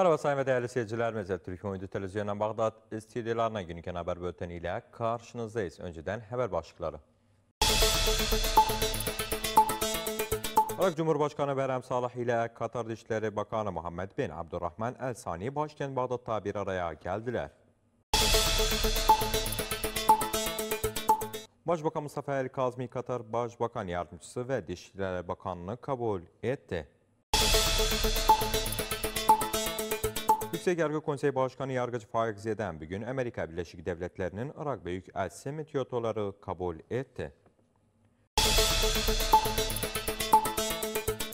Merhaba sayın ve değerli seyirciler. Mezet Türk Oyuncu Televizyonu'ndan Bağdat istediyelerine günlükten haber bülteniyle karşınızdayız. Önceden haber başlıkları. Irak Cumhurbaşkanı Berem Salih ile Katar Dışişleri Bakanı Muhammed bin Abdurrahman El Sani başkent Bağdat'ta bir araya geldiler. Başbakan Mustafa El Kazmi Katar Başbakan Yardımcısı ve Dışişleri Bakanlığı kabul etti. Yüksək Yargı Konseyi Başkanı yargıcı Faik Zeden bugün Amerika Birleşik Devletlerinin Irak Büyük Əzsi metiyotoları kabul etti.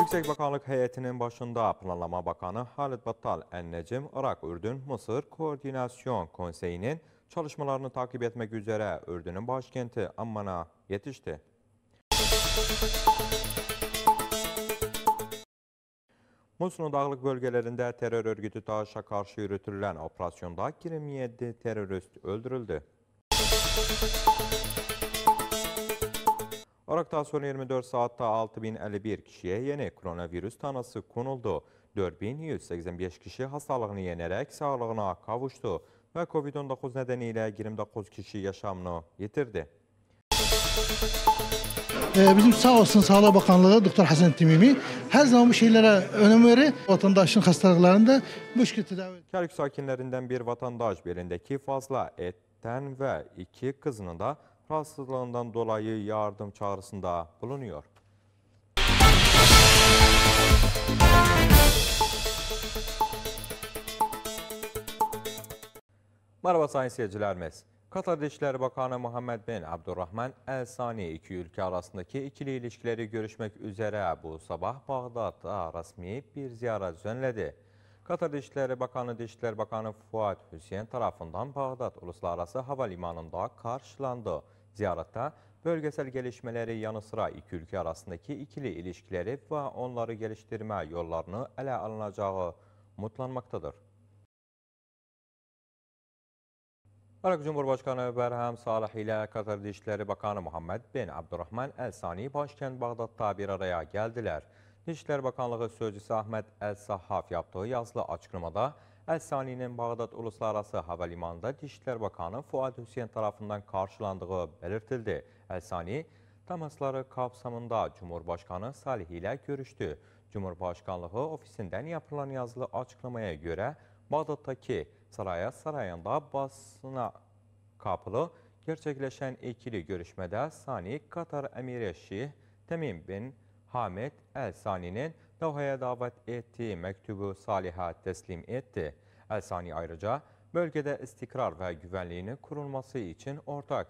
Yüksek Bakanlık Heyetinin başında Planlama Bakanı Halit Battal Ənnəcim Irak Ürdün Mısır Koordinasyon Konseyinin çalışmalarını takip etmek üzere Ürdünün başkenti Amman'a yetişti. Müzik Musul'un dağlık bölgelerinde terör örgütü DAEŞ'e karşı yürütülen operasyonda 27 terörist öldürüldü. Irak'ta son 24 saatte 6051 kişiye yeni koronavirüs tanısı konuldu. 4185 kişi hastalığını yenerek sağlığına kavuştu ve COVID-19 nedeniyle 29 kişi yaşamını yitirdi. Ee, bizim sağ olsun Sağlık Bakanlığı Doktor Hasan Timimi her zaman bu şeylere önem verir. Vatandaşın hastalıklarında bu tedavi. Kerkük sakinlerinden bir vatandaş birindeki fazla etten ve iki kızını da rahatsızlığından dolayı yardım çağrısında bulunuyor. Merhaba sayın seyircilerimiz. Katar Dışişleri Bakanı Muhammed bin Abdurrahman El Sani iki ülke arasındaki ikili ilişkileri görüşmek üzere bu sabah Bağdat'a resmi bir ziyaret düzenledi. Katar Dışişleri Bakanı Dışişleri Bakanı Fuat Hüseyin tarafından Bağdat Uluslararası Havalimanı'nda karşılandı. Ziyarette bölgesel gelişmeleri yanı sıra iki ülke arasındaki ikili ilişkileri ve onları geliştirme yollarını ele alınacağı mutlanmaktadır. Irak Cumhurbaşkanı Berham Salih ile Katar Dışişleri Bakanı Muhammed bin Abdurrahman El Sani başkent Bağdat'ta bir araya geldiler. Dışişleri Bakanlığı Sözcüsü Ahmet El Sahaf yaptığı yazılı açıklamada El Sani'nin Bağdat Uluslararası Havalimanı'nda Dışişleri Bakanı Fuad Hüseyin tarafından karşılandığı belirtildi. El Sani, temasları kapsamında Cumhurbaşkanı Salih ile görüştü. Cumhurbaşkanlığı ofisinden yapılan yazılı açıklamaya göre Bağdat'taki Saraya Sarayında basına kapılı gerçekleşen ikili görüşmede Sani Katar Emiri Şih Temim bin Hamed El Sani'nin Doha'ya davet ettiği mektubu Salih'e teslim etti. El Sani ayrıca bölgede istikrar ve güvenliğinin kurulması için ortak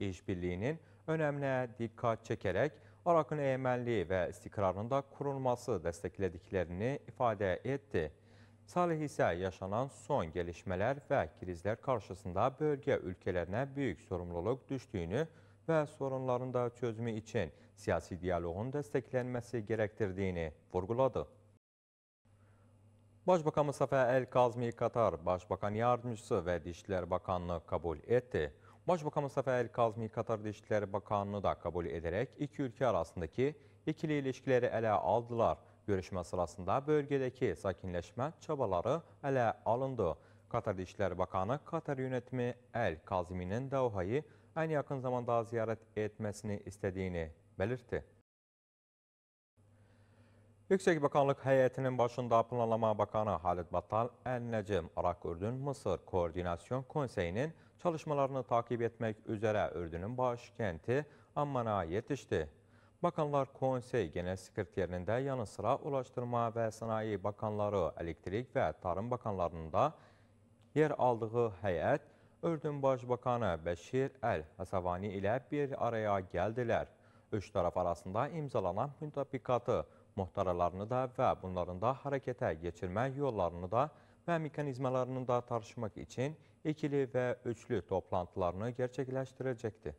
işbirliğinin önemine dikkat çekerek Irak'ın egemenliği ve istikrarında kurulması desteklediklerini ifade etti. Salih isə yaşanan son gelişmeler və krizler karşısında bölgə ülkelerine büyük sorumluluk düşdüyünü və sorunların da çözümü için siyasi diyaloğun desteklenmesi gerektirdiğini vurguladı. Başbakan Mustafa El Kazmi Katar, Başbakan Yardımcısı ve Dişler Bakanlığı kabul etti. Başbakan Mustafa El Kazmi Katar Dişler Bakanlığı da kabul ederek iki ülke arasındaki ikili ilişkileri ele aldılar. Görüşmə sırasında bölgedeki sakinleşme çabaları ələ alındı. Katar Dişlər Bakanı Katar yönetimi Əl Kazimi'nin Doha'yı en yakın zamanda ziyaret etmesini istediğini belirtti. Yüksek Bakanlık heyetinin başında Planlama Bakanı Halit Batal, El-Necim, Arak Ürdün, Mısır Koordinasyon Konseyi'nin çalışmalarını takip etmek üzere Ürdün'ün başkenti Amman'a yetişti. Bakanlar Konsey Genel Sekreterində yanı sıra Ulaşdırma və Sənayi Bakanları, Elektrik və Tarım Bakanlarında yer aldığı həyət Ördün Başbakanı Bəşir Əl Həsəvani ilə bir araya gəldilər. Üç tərəf arasında imzalanan müntəbikatı, muhtaralarını da və bunların da hərəkətə geçirmə yollarını da və mekanizmalarını da tartışmaq üçün ikili və üçlü toplantılarını gerçəkləşdirəcəkdir.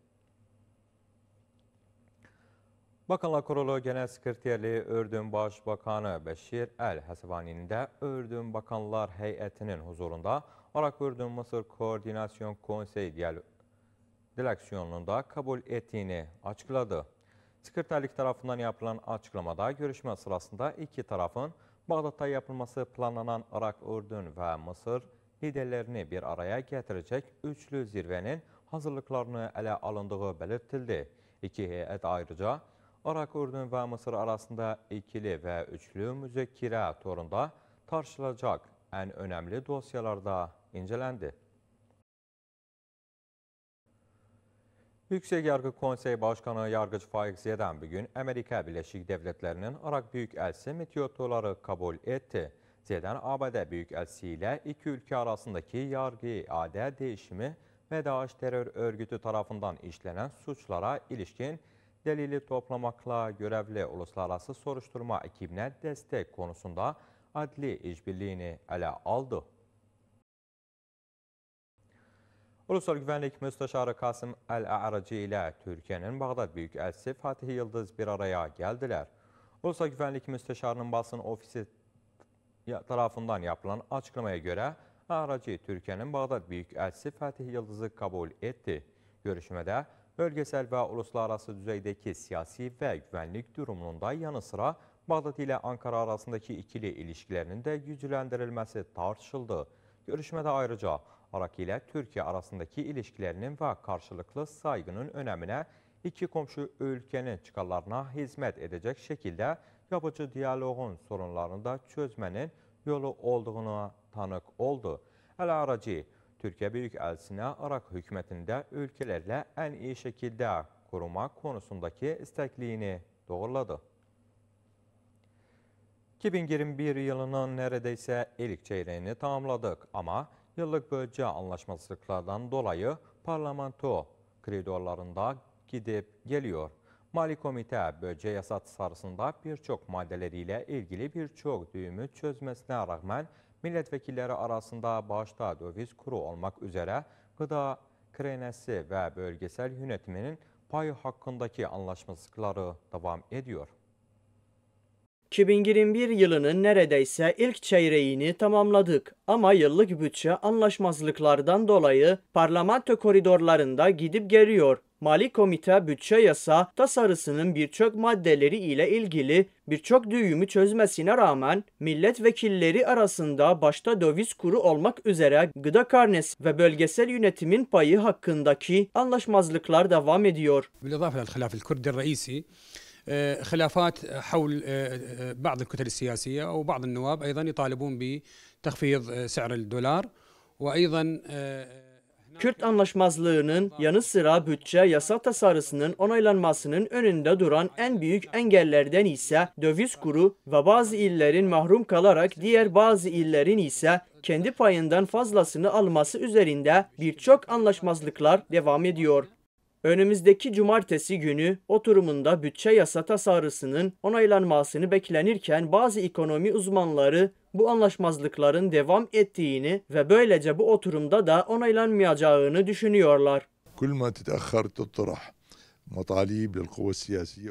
Bakanlar Kurulu Genel Sekreterliği Ürdün Başbakanı Beşir El Hasevani'nin de Ürdün Bakanlar Heyetinin huzurunda Irak Ürdün Mısır Koordinasyon Konseyi Direksiyonluğunda kabul ettiğini açıkladı. Sekreterlik tarafından yapılan açıklamada görüşme sırasında iki tarafın Bağdat'ta yapılması planlanan Irak, Ürdün ve Mısır liderlerini bir araya getirecek üçlü zirvenin hazırlıklarını ele alındığı belirtildi. İki heyet ayrıca Irak, Ürdün ve Mısır arasında ikili ve üçlü müzəkkirə torunda tartışılacak en önemli dosyalarda incelendi. Yüksek Yargı Konsey Başkanı Yargıç Faik Zedan bugün Amerika Birleşik Devletleri'nin Irak Büyükelçisi Metiyotoları kabul etti. Zedan, ABD Büyükelçisi ile iki ülke arasındaki yargı iade değişimi ve DAEŞ terör örgütü tarafından işlenen suçlara ilişkin delili toplamakla görevli uluslararası soruşturma ekibine destek konusunda adli işbirliğini ele aldı. Ulusal Güvenlik Müsteşarı Kasım El-Araci ile Türkiye'nin Bağdat Büyükelçisi Fatih Yıldız bir araya geldiler. Ulusal Güvenlik Müsteşarı'nın basın ofisi tarafından yapılan açıklamaya göre Araci Türkiye'nin Bağdat Büyükelçisi Fatih Yıldız'ı kabul etti. Görüşmede bölgesel ve uluslararası düzeydeki siyasi ve güvenlik durumunun da yanı sıra Bağdat ile Ankara arasındaki ikili ilişkilerinin de yüzlendirilmesi tartışıldı. Görüşmede ayrıca Irak ile Türkiye arasındaki ilişkilerinin ve karşılıklı saygının önemine iki komşu ülkenin çıkarlarına hizmet edecek şekilde yapıcı diyaloğun sorunlarını da çözmenin yolu olduğuna tanık oldu. El Araci, Türkiye Büyükelçisi'ne Irak hükümetinde ülkelerle en iyi şekilde koruma konusundaki istekliğini doğruladı. 2021 yılının neredeyse ilk çeyreğini tamamladık ama yıllık bölge anlaşmazlıklardan dolayı parlamento kredolarında gidip geliyor. Mali Komite bölge yasa tasarısında birçok maddeleriyle ilgili birçok düğümü çözmesine rağmen milletvekilleri arasında başta döviz kuru olmak üzere gıda krenesi ve bölgesel yönetiminin pay hakkındaki anlaşmazlıkları devam ediyor. 2021 yılının neredeyse ilk çeyreğini tamamladık ama yıllık bütçe anlaşmazlıklardan dolayı parlamento koridorlarında gidip geliyor. Mali Komite Bütçe Yasa tasarısının birçok maddeleri ile ilgili birçok düğümü çözmesine rağmen milletvekilleri arasında başta döviz kuru olmak üzere gıda karnesi ve bölgesel yönetimin payı hakkındaki anlaşmazlıklar devam ediyor. خلافات حول بعض الكتل السياسية أو بعض النواب أيضا يطالبون بتخفيض سعر الدولار وأيضا Kürt anlaşmazlığının yanı sıra bütçe yasa tasarısının onaylanmasının önünde duran en büyük engellerden ise döviz kuru ve bazı illerin mahrum kalarak diğer bazı illerin ise kendi payından fazlasını alması üzerinde birçok anlaşmazlıklar devam ediyor. Önümüzdeki cumartesi günü oturumunda bütçe yasa tasarısının onaylanmasını beklenirken bazı ekonomi uzmanları bu anlaşmazlıkların devam ettiğini ve böylece bu oturumda da onaylanmayacağını düşünüyorlar.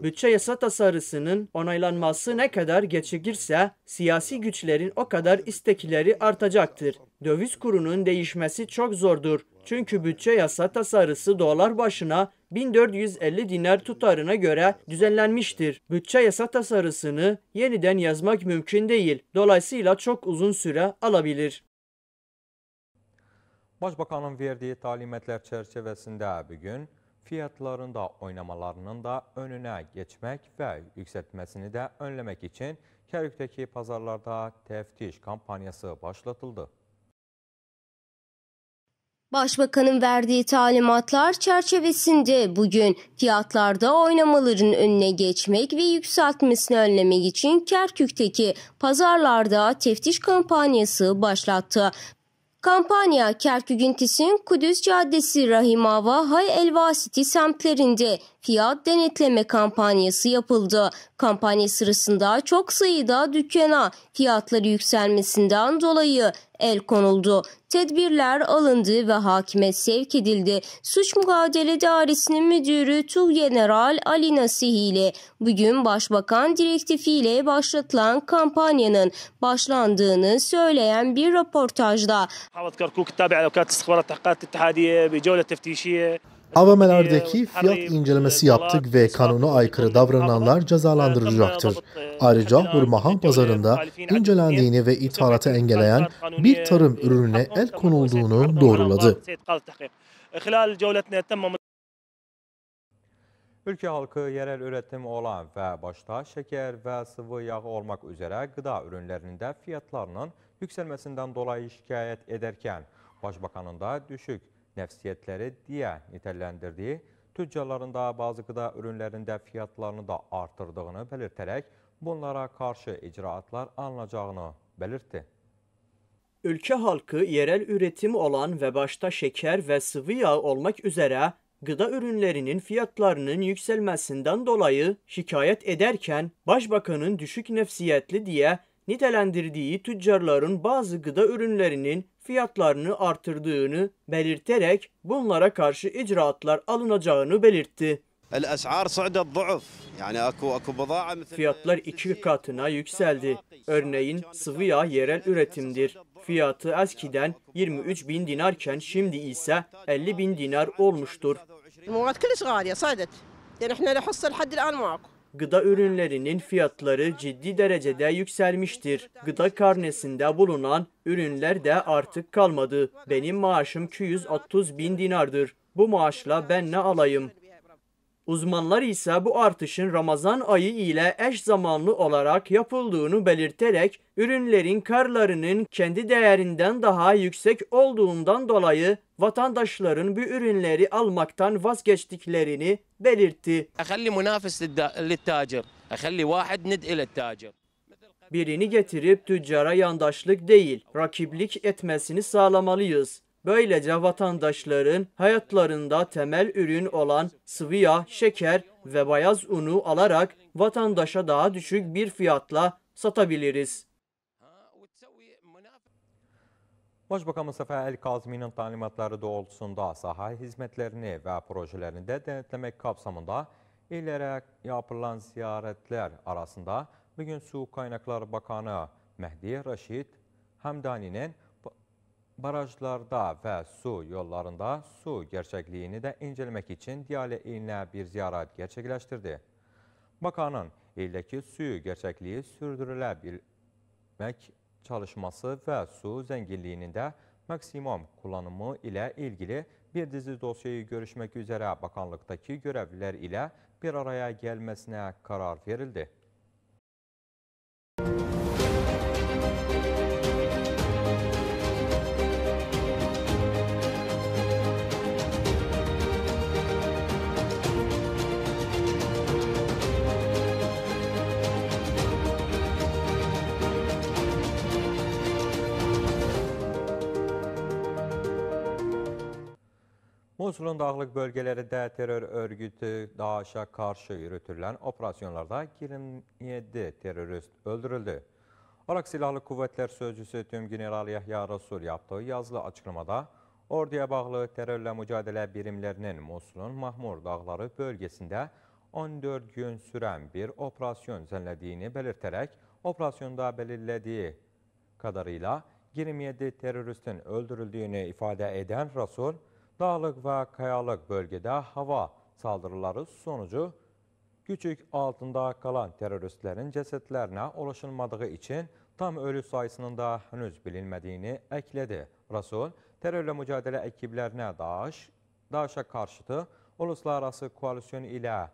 Bütçe yasa tasarısının onaylanması ne kadar geçikirse siyasi güçlerin o kadar istekleri artacaktır. Döviz kurunun değişmesi çok zordur. Çünkü bütçe yasa tasarısı dolar başına 1450 dinar tutarına göre düzenlenmiştir. Bütçe yasa tasarısını yeniden yazmak mümkün değil. Dolayısıyla çok uzun süre alabilir. Başbakanın verdiği talimatlar çerçevesinde bugün fiyatların da oynamalarının da önüne geçmek ve yükseltmesini de önlemek için Kerük'teki pazarlarda teftiş kampanyası başlatıldı. Başbakanın verdiği talimatlar çerçevesinde bugün fiyatlarda oynamaların önüne geçmek ve yükseltmesini önlemek için Kerkük'teki pazarlarda teftiş kampanyası başlattı. Kampanya Kerkük'ün Tisin Kudüs Caddesi Rahimava Hay Elvasiti semtlerinde fiyat denetleme kampanyası yapıldı. Kampanya sırasında çok sayıda dükkana fiyatları yükselmesinden dolayı el konuldu. Tedbirler alındı ve hakime sevk edildi. Suç Mukadele Dairesi'nin müdürü General Ali Nasih ile bugün Başbakan direktifiyle başlatılan kampanyanın başlandığını söyleyen bir röportajda. AVM'lerdeki fiyat e, incelemesi yaptık ve kanuna aykırı davrananlar cezalandırılacaktır. Ayrıca Hurmahan pazarında incelendiğini ve ithalatı engelleyen bir tarım ürününe el konulduğunu doğruladı. Ülke halkı yerel üretim olan ve başta şeker ve sıvı yağ olmak üzere gıda ürünlerinde fiyatlarının yükselmesinden dolayı şikayet ederken, Başbakanın da düşük nefsiyetleri diye nitelendirdiği, tüccarlarında bazı gıda ürünlərində fiyatlarını da artırdığını belirterek bunlara karşı icraatlar alınacağını belirtti. Ülke halkı yerel üretim olan ve başta şeker ve sıvı yağ olmak üzere gıda ürünlerinin fiyatlarının yükselmesinden dolayı şikayet ederken başbakanın düşük nefsiyetli diye nitelendirdiği tüccarların bazı gıda ürünlerinin fiyatlarını artırdığını belirterek bunlara karşı icraatlar alınacağını belirtti. Fiyatlar iki katına yükseldi. Örneğin sıvı yağ yerel üretimdir. Fiyatı eskiden 23 bin dinarken şimdi ise 50 bin dinar olmuştur gıda ürünlerinin fiyatları ciddi derecede yükselmiştir. Gıda karnesinde bulunan ürünler de artık kalmadı. Benim maaşım 230 bin dinardır. Bu maaşla ben ne alayım? Uzmanlar ise bu artışın Ramazan ayı ile eş zamanlı olarak yapıldığını belirterek ürünlerin karlarının kendi değerinden daha yüksek olduğundan dolayı vatandaşların bu ürünleri almaktan vazgeçtiklerini belirtti. Birini getirip tüccara yandaşlık değil, rakiplik etmesini sağlamalıyız. Böylece vatandaşların hayatlarında temel ürün olan sıvı yağ, şeker ve bayaz unu alarak vatandaşa daha düşük bir fiyatla satabiliriz. Başbakan Mustafa El Kazmi'nin talimatları doğrultusunda saha hizmetlerini ve projelerini de denetlemek kapsamında ilere yapılan ziyaretler arasında bugün Su Kaynakları Bakanı Mehdi Raşid Hamdani'nin barajlarda və su yollarında su gerçekliğini də incelemək için Diyale ilinə bir ziyaret gerçekleştirdi. Bakanın ildəki suyu gerçekliği sürdürülə bilmək çalışması və su zənginliyinin də maksimum kullanımı ilə ilgili bir dizi dosyayı görüşmək üzere Bakanlıktaki görevliler ilə bir araya gelmesine karar verildi. Musulun dağlıq bölgələrində terör örgütü DAEŞ'a karşı yürütülən operasyonlarda 27 terörist öldürüldü. Irak Silahlı Kuvvetler Sözcüsü Tüm General Yahya Rasul yaptığı yazılı açıklamada, orduya bağlı terörlə mücadilə birimlerinin Musulun Mahmur dağları bölgesinde 14 gün sürən bir operasyon düzenlədiyini belirterek operasyonda belirlediği kadarıyla 27 teröristin öldürüldüğünü ifade eden Rasul, Dağlık ve kayalık bölgede hava saldırıları sonucu küçük altında kalan teröristlerin cesetlerine ulaşılmadığı için tam ölü sayısının da henüz bilinmediğini ekledi. Rasul, terörle mücadele ekiplerine Daş, DAEŞ'e karşıtı uluslararası koalisyon ile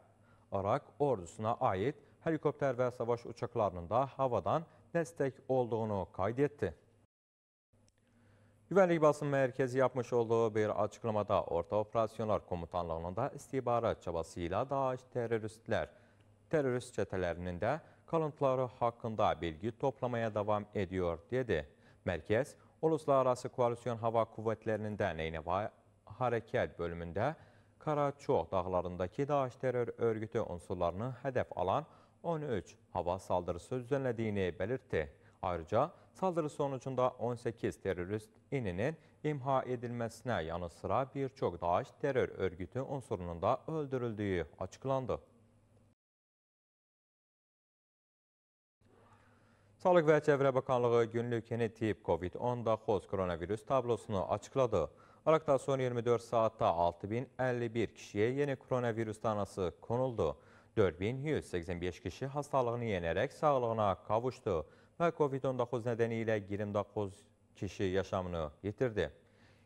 Irak ordusuna ait helikopter ve savaş uçaklarının da havadan destek olduğunu kaydetti. Güvenlik Basın Merkezi yapmış olduğu bir açıklamada Orta Operasyonlar Komutanlığı'nda istihbarat çabasıyla DAEŞ teröristler, terörist çetelerinin de kalıntıları hakkında bilgi toplamaya devam ediyor dedi. Merkez, Uluslararası Koalisyon Hava Kuvvetleri'nin Derneğine Hareket Bölümünde Karaço dağlarındaki DAEŞ terör örgütü unsurlarını hedef alan 13 hava saldırısı düzenlediğini belirtti. Ayrıca Saldırı sonucunda 18 terörist ininin imha edilmesine yanı sıra birçok DAEŞ terör örgütü unsurunun da öldürüldüğü açıklandı. Sağlık ve Çevre Bakanlığı günlük yeni tip COVID-19 koronavirüs tablosunu açıkladı. Irak'ta son 24 saatte 6051 kişiye yeni koronavirüs tanısı konuldu. 4185 kişi hastalığını yenerek sağlığına kavuştu və COVID-19 nədənilə 29 kişi yaşamını yitirdi.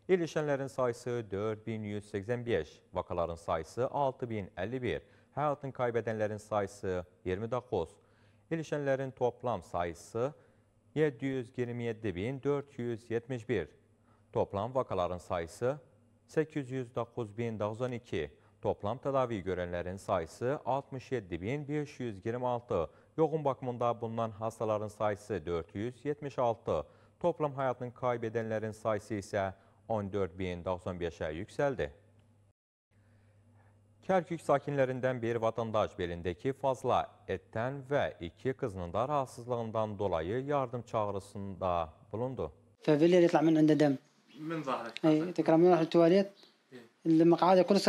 İlişenlerin sayısı 4185, vakaların sayısı 6051, hayatın kaybedenlerin sayısı 29, İlişenlerin toplam sayısı 727.471, toplam vakaların sayısı 809.912, toplam tedavi görenlerin sayısı 67.526, Yoğun bakımında bulunan hastaların sayısı 476, toplam hayatını kaybedenlerin sayısı isə 14095-ə yüksəldi. Kərkük sakinlərindən bir vatandaş belindəki fazla etten ve iki kızının da rahatsızlığından dolayı yardım çağrısında bulundu. فبالليل يطلع من عنده دم من ظهرك اي تكرم يروح للتواليت المقعد كله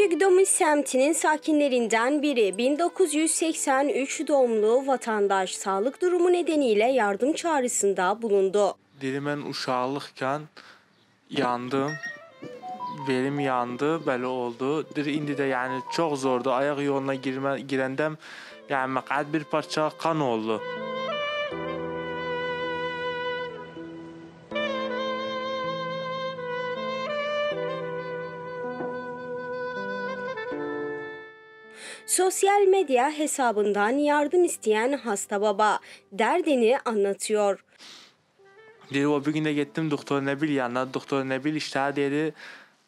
Erkek semtinin sakinlerinden biri 1983 doğumlu vatandaş sağlık durumu nedeniyle yardım çağrısında bulundu. Dilimen uşaqlıqkən yandım. Belim yandı, belə oldu. Dir indi də yəni çox zordu. Ayak yoluna girmə, girəndəm yəni məqəd bir parça kan oldu. Sosyal medya hesabından yardım isteyen hasta baba derdini anlatıyor. Bir o bir günde gittim doktor Nebil bil yanına doktor Nebil işte dedi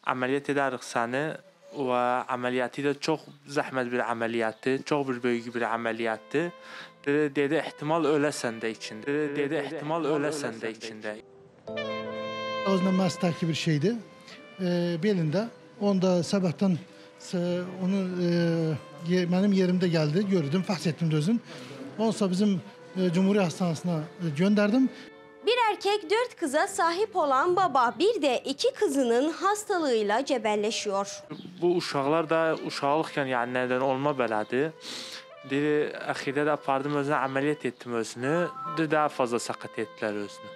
ameliyat ederiz seni ve ameliyatı da çok zahmet bir ameliyattı. Çok bir büyük bir ameliyattı. Dedi, dedi ihtimal ölesin de içinde. Dedi, dedi ihtimal ölesin de içinde. Ağzına mask takip bir şeydi. Ee, belinde. Onda sabahtan ee, onu e, mənim yerimdə gəldi, gördüm, fəxs etdim də özüm. bizim e, Cumhuriyet Hastanesi'ne e, gönderdim. Bir erkek dört kıza sahip olan baba bir de iki kızının hastalığıyla cebelleşiyor. Bu uşaqlar da uşaqlıqken yani neden olma belədir. Dedi, əxidə də apardım özünü, əməliyyat etdim özünü. Daha fazla sakat ettiler özünü.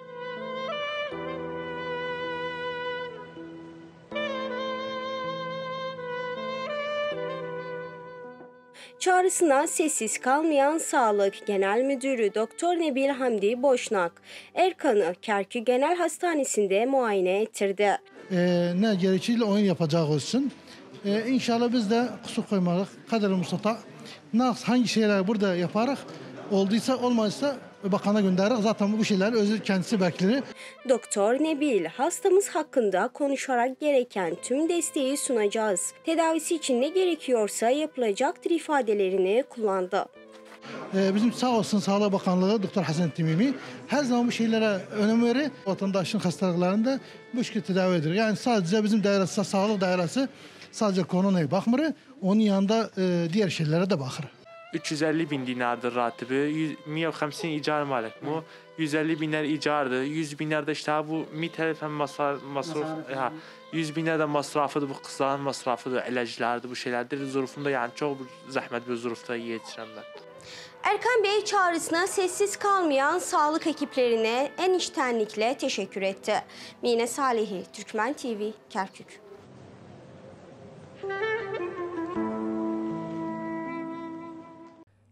Çağrısına sessiz kalmayan Sağlık Genel Müdürü Doktor Nebil Hamdi Boşnak, Erkan'ı Kerkü Genel Hastanesi'nde muayene ettirdi. Ee, ne gerekiyle oyun yapacağı olsun. Ee, inşallah biz de kusur koymadık. Kader Mustafa hangi şeyler burada yaparak olduysa olmazsa bakana gönderir. Zaten bu şeyler özür kendisi beklenir. Doktor Nebil, hastamız hakkında konuşarak gereken tüm desteği sunacağız. Tedavisi için ne gerekiyorsa yapılacaktır ifadelerini kullandı. Ee, bizim sağ olsun Sağlık Bakanlığı Doktor Hasan Timimi her zaman bu şeylere önem verir. Vatandaşın hastalıklarında bu şekilde tedavi edilir. Yani sadece bizim dairesi, sağlık dairesi sadece koronaya bakmır. Onun yanında e, diğer şeylere de bakır. 350 bin dinardır ratibi, 150 icar malik mu? 150 binler icardı, 100 binler de işte bu bir tarafın masraf, masraf ha, 100 binler de masrafıdır, bu kızların masrafıdır, ilaclardır, bu şeylerdir. Zurufunda yani çok zahmet bir zurufta yetişiremler. Erkan Bey çağrısına sessiz kalmayan sağlık ekiplerine en içtenlikle teşekkür etti. Mine Salihi, Türkmen TV, Kerkük.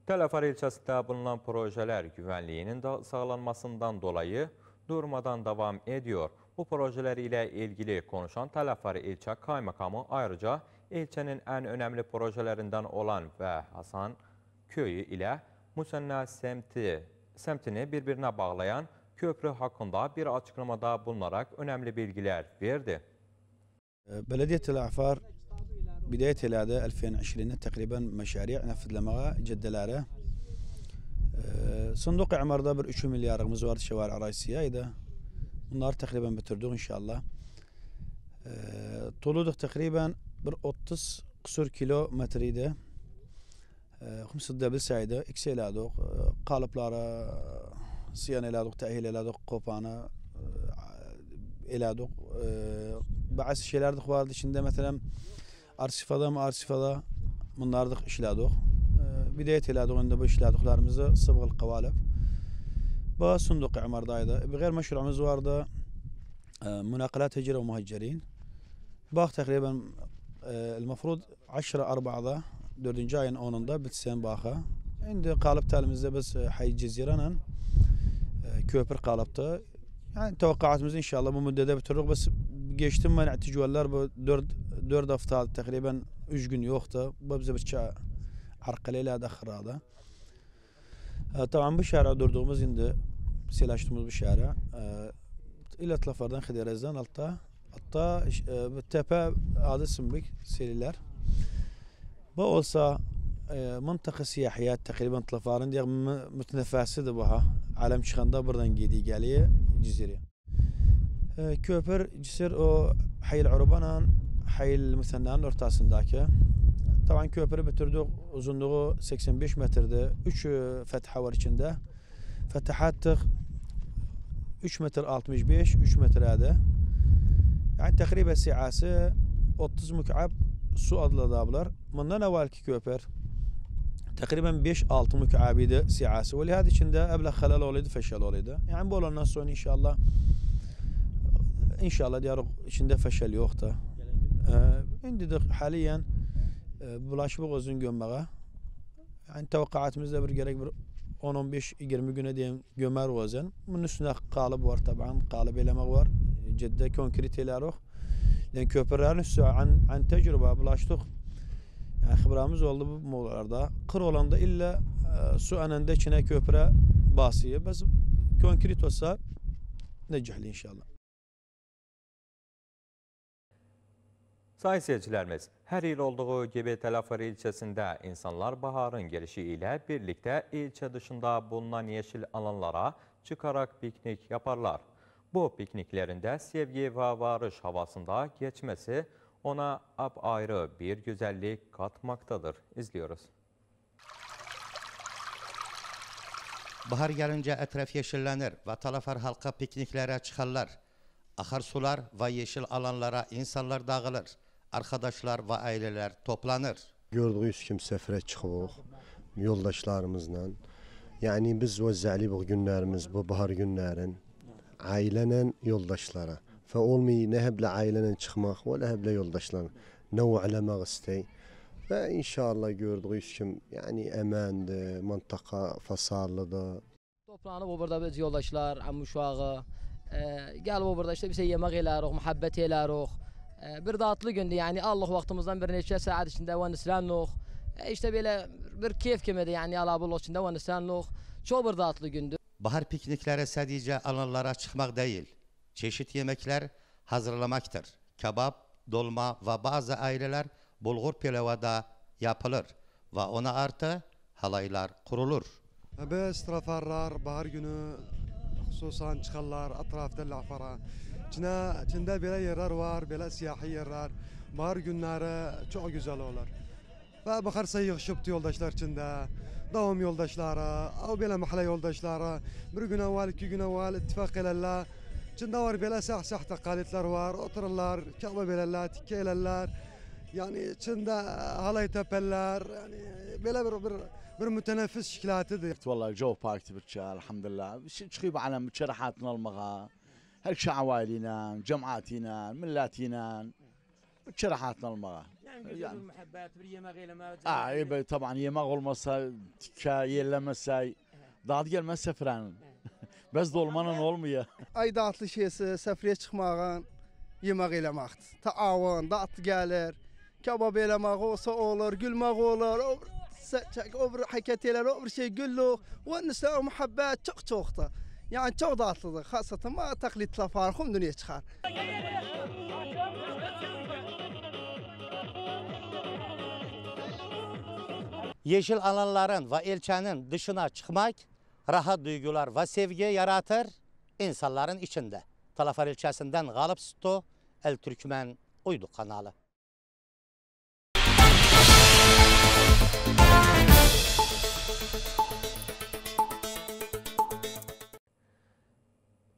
Tel Afar ilçəsində bulunan projeler güvenliğinin da sağlanmasından dolayı durmadan devam ediyor. Bu projeler ile ilgili konuşan Tel Afar ilçə kaymakamı ayrıca ilçənin en önemli projelerinden olan ve Hasan köyü ile Musenna semti, semtini birbirine bağlayan köprü hakkında bir açıklamada bulunarak önemli bilgiler verdi. Belediye Tel بداية الهذا 2020 تقريبا مشاريع نفذ لما جد لارة آه، صندوق عمر دبر 3 مليار رقم زوارة شوارع رئيسية ايضا النار تقريبا بتردوغ ان شاء الله آه، طولوده تقريبا بر 30 قصور كيلو متر ايضا آه، خمسة دبل سايدة اكس الى دوغ قالب لارة صيانة الى دوغ تأهيل الى دوغ قوبانة الى دوغ بعض الشيء الارض خوارد مثلا arşivada mı arşivada bunlardı işledik. Ee, Bidayet eledik, onda bu işlediklerimizi sıbgıl kavalip. Bu sunduk imardaydı. Bir gayr meşruumuz vardı. Ee, Münakalat hicri ve muhaccirin. Bak tekriben المفروض 10 4'da 4. ayın 10'unda bitsin baxa. İndi kalıp təlimizdə biz e, Hayy Cəzirənin e, köprü qalıbdı. Yani təvəqqəatımız inşallah bu müddətdə bitiririk. Bəs geçtim ben, əticvəllər bu 4 4 hafta aldı təqribən 3 gün yoxdur. Bu bizə bir iki arqalı ilə də xırada. Taban bu şehre durduğumuz indi silaştığımız bu şəhərə ilə tələflərdən Xidərəzdən altta altta təpə adı Simbik selilər. Bu olsa منطقة سياحية تقريبا طلفارن ديغ متنفاسد بها عالم çıkanda buradan gidiyor geliyor Cizir'e. Köprü Cizir o hayal Urban'ın Hayl Müsenler'in ortasındaki. Taban köprü bitirdik. Uzunluğu 85 metredi. 3 fetha var içinde. Fetha attık. 3 metre 65, 3 metrede. Yani tekribe siyası 30 mükab su adlı dablar. Bundan evvelki köprü تقريبا 5-6 مكعابيدة سعاسة ولهذا içinde أبلغ خلل olaydı feşal olaydı. Yani bu olandan sonra inşallah inşallah diyarı içinde feşal yoktu. Ee, indi İndi haliyen bulaşma gözün gömmeğe. Yani tevakkaatımızda bir gerek bir 10-15-20 güne diyelim gömer vazen. Bunun üstüne kalıp var taban, kalıp elemek var. Ciddi konkret ilerok. Yani köprülerin üstü an, an tecrübe bulaştık. Yani xibramız oldu bu molalarda. Kır olanda illa e, su anında içine köprü basıyor. Biz konkret olsa necihli inşallah. Sayın seyircilərimiz, hər il olduğu gibi Tələfər ilçəsində insanlar baharın gelişi ilə birlikdə ilçə dışında bulunan yeşil alanlara çıxaraq piknik yaparlar. Bu pikniklərində sevgi və varış havasında geçməsi ona apayrı bir gözəllik qatmaqdadır. İzliyoruz. Bahar gəlincə ətraf yeşillənir və Tələfər halqa pikniklərə çıxarlar. Axar sular və yeşil alanlara insanlar dağılır. arkadaşlar ve aileler toplanır. Gördüyünüz kim səfərə çıxırıq yoldaşlarımızla. Yani biz vəzəli bu günlərimiz, bu bahar günlerin, ailenin yoldaşlara. Fə olmayı nə həblə ailənən çıxmaq və nə həblə yoldaşlara. Nəvə eləmək istəy. Və inşallah gördüyünüz kimi yəni əməndir, məntəqə fasallıdır. Toplanıb burada biz yoldaşlar, əmmi uşağı, e, gəlib burada işte bir şey yemək elərik, məhəbbət elərik. Ee, bir dağıtlı gündü yani Allah vaktimizden bir neçə saat içinde vanıslanıq. E işte böyle bir keyif kemedi yani Alabullah içinde vanıslanıq. Çok bir dağıtlı gündü. Bahar pikniklere sadece alanlara çıkmak değil, çeşit yemekler hazırlamaktır. Kebap, dolma ve bazı aileler bulgur da yapılır ve ona artı halaylar kurulur. Biz trafarlar bahar günü hususan çıkarlar atrafta lafara. Çına, Çin'de böyle yerler var, böyle siyahi yerler. Bahar günleri çok güzel olur. Ve bakarsa yığışıptı yoldaşlar Çin'de. Davam yoldaşları, o böyle mahalle yoldaşları. Bir gün evvel, iki gün evvel ittifak ederler. Çin'de var böyle sah sah takalitler var. Otururlar, kebap ederler, tikke ederler. Yani Çin'de halay tepeller, yani böyle bir, bir, bir müteneffüs şikayetidir. Vallahi Joe Park'ti bir şey, elhamdülillah. Bir şey çıkıyor alem, bir şey rahatını هل شعوالنا جمعاتنا ملاتنا شرحاتنا المغا يعني, يعني المحبات بري ما غير ما اه يبا إيه، طبعا يا ما غول مسا شاي يلا مساي إيه. ضاد قال ما سفران إيه. بس دول مانا نولميا اي ضاد لي شي سفري تشخماغان يا ما غير ما اخت تعاون ضاد قالر كباب يلا ما غوص اولر قل ما غولر اوبر حكيتي له اوبر شي قل له ونساء محبات تخت اخته Yani çok dağıtıldı. Hasatıma taklitle farkım dünya çıkar. Yeşil alanların ve ilçenin dışına çıkmak rahat duygular ve sevgi yaratır insanların içinde. Talafar ilçesinden Galip Sto, El Türkmen Uydu kanalı.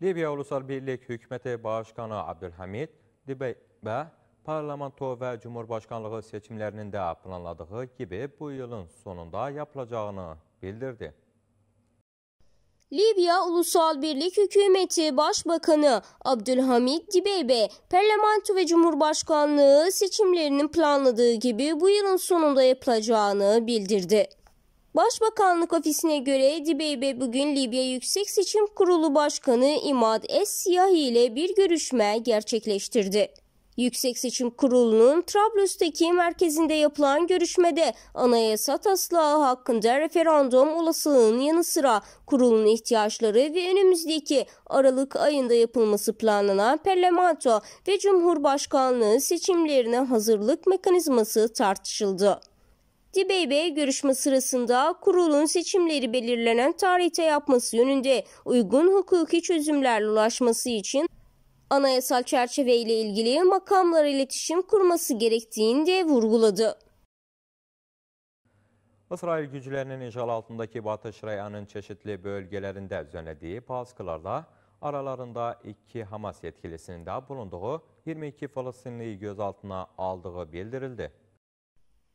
Libya Ulusal Birlik Hükümeti Başkanı Abdülhamid Dibeybe, parlamento ve Cumhurbaşkanlığı seçimlerinin de planladığı gibi bu yılın sonunda yapılacağını bildirdi. Libya Ulusal Birlik Hükümeti Başbakanı Abdülhamid Dibeybe, parlamento ve cumhurbaşkanlığı seçimlerinin planladığı gibi bu yılın sonunda yapılacağını bildirdi. Başbakanlık ofisine göre Dibeybe bugün Libya Yüksek Seçim Kurulu Başkanı İmad Es Siyahi ile bir görüşme gerçekleştirdi. Yüksek Seçim Kurulu'nun Trablus'taki merkezinde yapılan görüşmede anayasa taslağı hakkında referandum olasılığının yanı sıra kurulun ihtiyaçları ve önümüzdeki Aralık ayında yapılması planlanan parlamento ve Cumhurbaşkanlığı seçimlerine hazırlık mekanizması tartışıldı. Dibeybe görüşme sırasında kurulun seçimleri belirlenen tarihte yapması yönünde uygun hukuki çözümlerle ulaşması için anayasal çerçeve ile ilgili makamlara iletişim kurması gerektiğini de vurguladı. İsrail güçlerinin işgal altındaki Batı Şraya'nın çeşitli bölgelerinde düzenlediği baskılarla aralarında iki Hamas yetkilisinin de bulunduğu 22 Filistinliyi gözaltına aldığı bildirildi.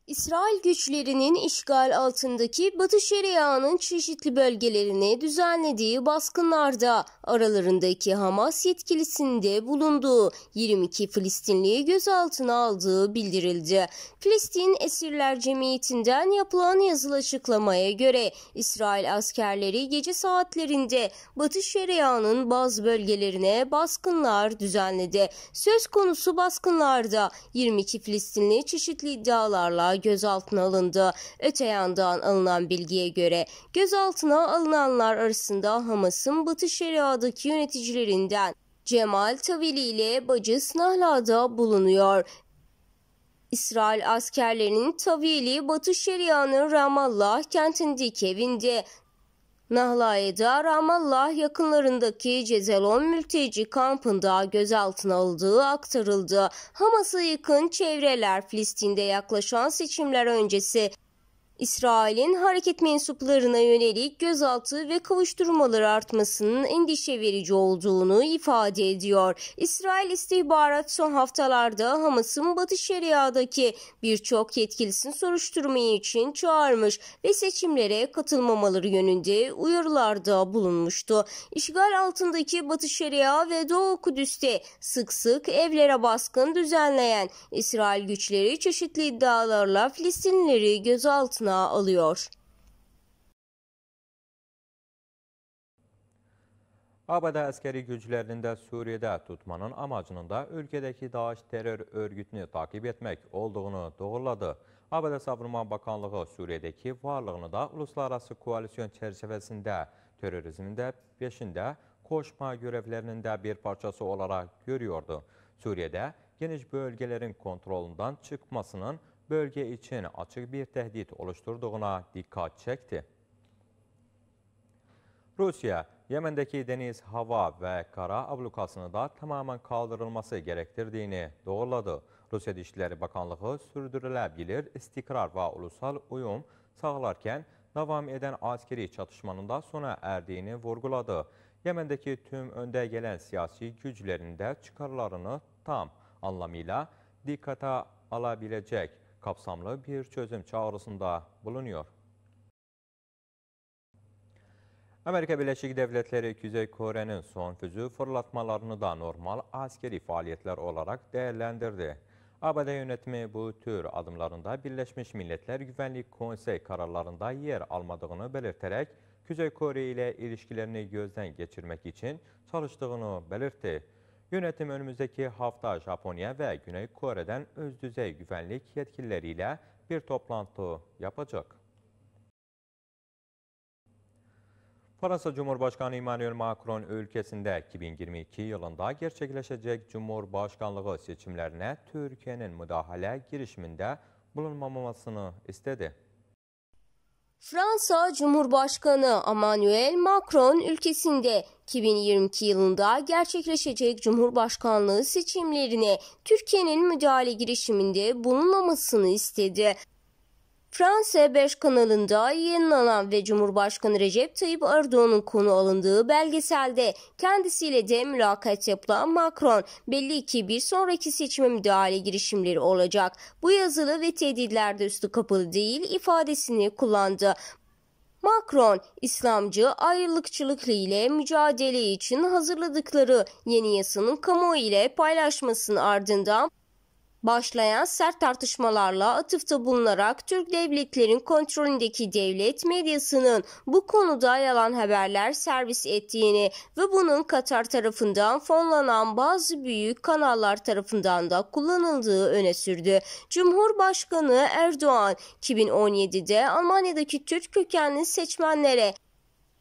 İsrail güçlerinin işgal altındaki Batı Şeria'nın çeşitli bölgelerine düzenlediği baskınlarda aralarındaki Hamas yetkilisinde bulunduğu 22 Filistinliyi gözaltına aldığı bildirildi. Filistin Esirler Cemiyeti'nden yapılan yazılı açıklamaya göre İsrail askerleri gece saatlerinde Batı Şeria'nın bazı bölgelerine baskınlar düzenledi. Söz konusu baskınlarda 22 Filistinli çeşitli iddialarla gözaltına alındı. Öte yandan alınan bilgiye göre gözaltına alınanlar arasında Hamas'ın Batı Şeria'daki yöneticilerinden Cemal Tavili ile bacı Snahla'da bulunuyor. İsrail askerlerinin Tavili Batı Şeria'nın Ramallah kentindeki evinde Nahla Nahlaye'de Ramallah yakınlarındaki Cezelon mülteci kampında gözaltına aldığı aktarıldı. Hamas'a yakın çevreler Filistin'de yaklaşan seçimler öncesi İsrail'in hareket mensuplarına yönelik gözaltı ve kavuşturmaları artmasının endişe verici olduğunu ifade ediyor. İsrail istihbarat son haftalarda Hamas'ın Batı Şeria'daki birçok yetkilisini soruşturmayı için çağırmış ve seçimlere katılmamaları yönünde uyarılarda bulunmuştu. İşgal altındaki Batı Şeria ve Doğu Kudüs'te sık sık evlere baskın düzenleyen İsrail güçleri çeşitli iddialarla Filistinlileri gözaltına altına alıyor. ABD əskəri güclərinin də Suriyədə tutmanın amacının da ölkədəki DAEŞ terör örgütünü takip etmək olduğunu doğruladı. ABD Savunma Bakanlığı Suriyədəki varlığını da uluslararası koalisyon çərçivəsində terörizmində 5 koşma görevlerinin də bir parçası olarak görüyordu. Suriyədə geniş bölgelerin kontrolundan çıkmasının bölge için açık bir tehdit oluşturduğuna dikkat çekti. Rusya, Yemen'deki deniz, hava ve kara ablukasını da tamamen kaldırılması gerektirdiğini doğruladı. Rusya Dışişleri Bakanlığı sürdürülebilir istikrar ve ulusal uyum sağlarken devam eden askeri çatışmanın da sona erdiğini vurguladı. Yemen'deki tüm önde gelen siyasi güçlerin de çıkarlarını tam anlamıyla dikkate alabilecek kapsamlı bir çözüm çağrısında bulunuyor. Amerika Birleşik Devletleri Kuzey Kore'nin son füzü fırlatmalarını da normal askeri faaliyetler olarak değerlendirdi. ABD yönetimi bu tür adımlarında Birleşmiş Milletler Güvenlik Konseyi kararlarında yer almadığını belirterek Kuzey Kore ile ilişkilerini gözden geçirmek için çalıştığını belirtti. Yönetim önümüzdeki hafta Japonya ve Güney Kore'den öz düzey güvenlik yetkilileriyle bir toplantı yapacak. Fransa Cumhurbaşkanı Emmanuel Macron ülkesinde 2022 yılında gerçekleşecek Cumhurbaşkanlığı seçimlerine Türkiye'nin müdahale girişiminde bulunmamasını istedi. Fransa Cumhurbaşkanı Emmanuel Macron ülkesinde 2022 yılında gerçekleşecek Cumhurbaşkanlığı seçimlerine Türkiye'nin müdahale girişiminde bulunmamasını istedi. Fransa 5 kanalında yayınlanan ve Cumhurbaşkanı Recep Tayyip Erdoğan'ın konu alındığı belgeselde kendisiyle de mülakat yapılan Macron belli ki bir sonraki seçime müdahale girişimleri olacak. Bu yazılı ve tehditlerde üstü kapalı değil ifadesini kullandı. Macron, İslamcı ayrılıkçılıklı ile mücadele için hazırladıkları yeni yasanın kamuoyu ile paylaşmasının ardından Başlayan sert tartışmalarla atıfta bulunarak Türk devletlerin kontrolündeki devlet medyasının bu konuda yalan haberler servis ettiğini ve bunun Katar tarafından fonlanan bazı büyük kanallar tarafından da kullanıldığı öne sürdü. Cumhurbaşkanı Erdoğan 2017'de Almanya'daki Türk kökenli seçmenlere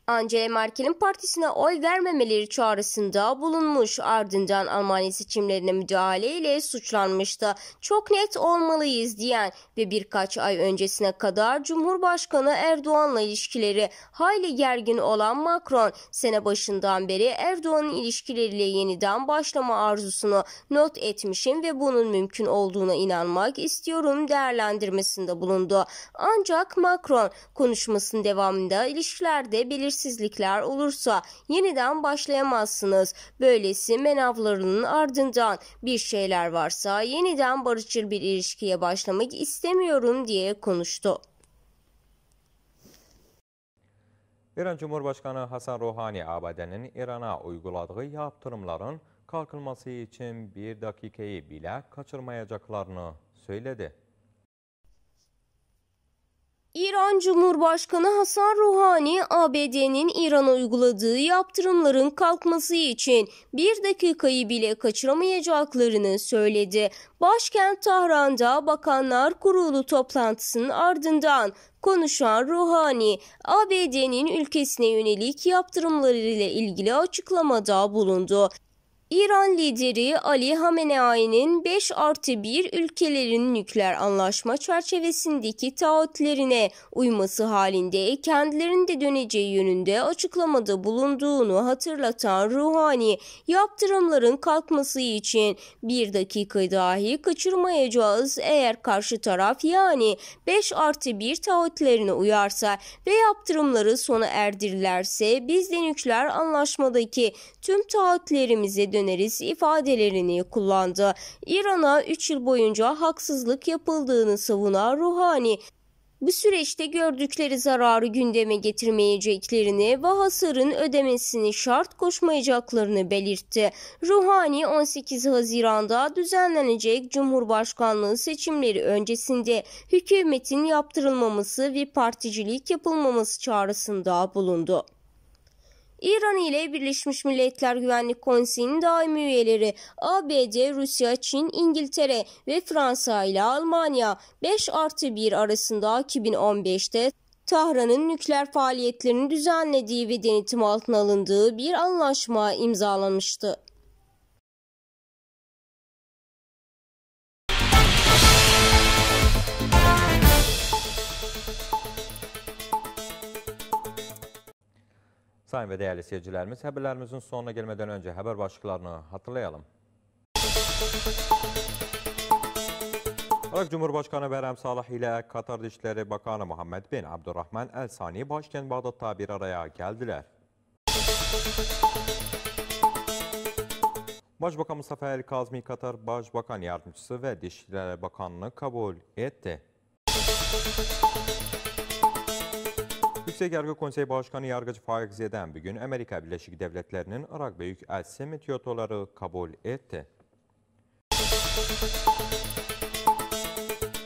Angela Merkel'in partisine oy vermemeleri çağrısında bulunmuş ardından Almanya seçimlerine müdahale ile suçlanmıştı. Çok net olmalıyız diyen ve birkaç ay öncesine kadar Cumhurbaşkanı Erdoğan'la ilişkileri hayli gergin olan Macron sene başından beri Erdoğan'ın ilişkileriyle yeniden başlama arzusunu not etmişim ve bunun mümkün olduğuna inanmak istiyorum değerlendirmesinde bulundu. Ancak Macron konuşmasının devamında ilişkilerde belir belirsizlikler olursa yeniden başlayamazsınız. Böylesi menavlarının ardından bir şeyler varsa yeniden barışçıl bir ilişkiye başlamak istemiyorum diye konuştu. İran Cumhurbaşkanı Hasan Rohani ABD'nin İran'a uyguladığı yaptırımların kalkılması için bir dakikayı bile kaçırmayacaklarını söyledi. İran Cumhurbaşkanı Hasan Ruhani, ABD'nin İran'a uyguladığı yaptırımların kalkması için bir dakikayı bile kaçıramayacaklarını söyledi. Başkent Tahran'da Bakanlar Kurulu toplantısının ardından konuşan Ruhani, ABD'nin ülkesine yönelik yaptırımlarıyla ile ilgili açıklamada bulundu. İran lideri Ali Hameneai'nin 5 artı 1 ülkelerin nükleer anlaşma çerçevesindeki taahhütlerine uyması halinde kendilerinde döneceği yönünde açıklamada bulunduğunu hatırlatan Ruhani, yaptırımların kalkması için bir dakikayı dahi kaçırmayacağız eğer karşı taraf yani 5 artı 1 taahhütlerine uyarsa ve yaptırımları sona erdirirlerse biz de nükleer anlaşmadaki tüm taahhütlerimize döneriz ifadelerini kullandı. İran'a 3 yıl boyunca haksızlık yapıldığını savunan Ruhani, bu süreçte gördükleri zararı gündeme getirmeyeceklerini ve hasarın ödemesini şart koşmayacaklarını belirtti. Ruhani 18 Haziran'da düzenlenecek Cumhurbaşkanlığı seçimleri öncesinde hükümetin yaptırılmaması ve particilik yapılmaması çağrısında bulundu. İran ile Birleşmiş Milletler Güvenlik Konseyi'nin daimi üyeleri ABD, Rusya, Çin, İngiltere ve Fransa ile Almanya 5 artı 1 arasında 2015'te Tahran'ın nükleer faaliyetlerini düzenlediği ve denetim altına alındığı bir anlaşma imzalanmıştı. Sayın ve değerli seyircilerimiz, haberlerimizin sonuna gelmeden önce haber başlıklarını hatırlayalım. Arak Cumhurbaşkanı Berem Salih ile Katar Dışişleri Bakanı Muhammed bin Abdurrahman El Sani başkent Bağdat'ta bir araya geldiler. Başbakan Mustafa El Kazmi Katar Başbakan Yardımcısı ve Dışişleri Bakanlığı kabul etti. Yüksək Yargı Konseyi Başkanı yargıcı Faiq Zedan bugün Amerika Birleşik Devletlerinin Irak Büyük Əzsi metiyotoları kabul etti.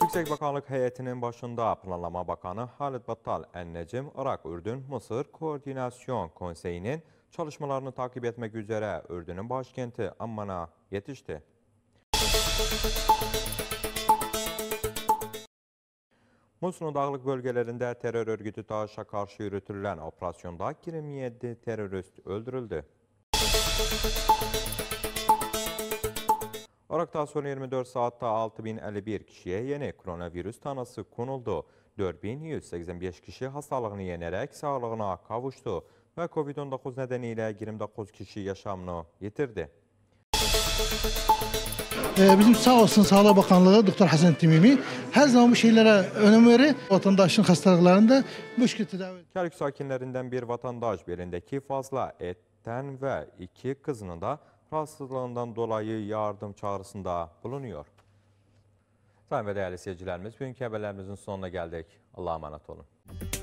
Yüksek Bakanlık Heyetinin başında Planlama Bakanı Halit Battal Ənnəcim Irak Ürdün Mısır Koordinasyon Konseyinin çalışmalarını takip etmek üzere Ürdünün başkenti Amman'a yetişti. Müzik Musul'un dağlık bölgelerinde terör örgütü DAEŞ'e karşı yürütülen operasyonda 27 terörist öldürüldü. Irak'ta son 24 saatte 6051 kişiye yeni koronavirüs tanısı konuldu. 4185 kişi hastalığını yenerek sağlığına kavuştu ve COVID-19 nedeniyle 29 kişi yaşamını yitirdi. Ee, bizim sağ olsun Sağlık Bakanlığı Doktor Hasan Timimi her zaman bu şeylere önem verir. Vatandaşın hastalıklarında bu şekilde tedavi. Kerkük sakinlerinden bir vatandaş birindeki fazla etten ve iki kızını da rahatsızlığından dolayı yardım çağrısında bulunuyor. Sayın ve değerli seyircilerimiz, bugünkü haberlerimizin sonuna geldik. Allah'a emanet olun.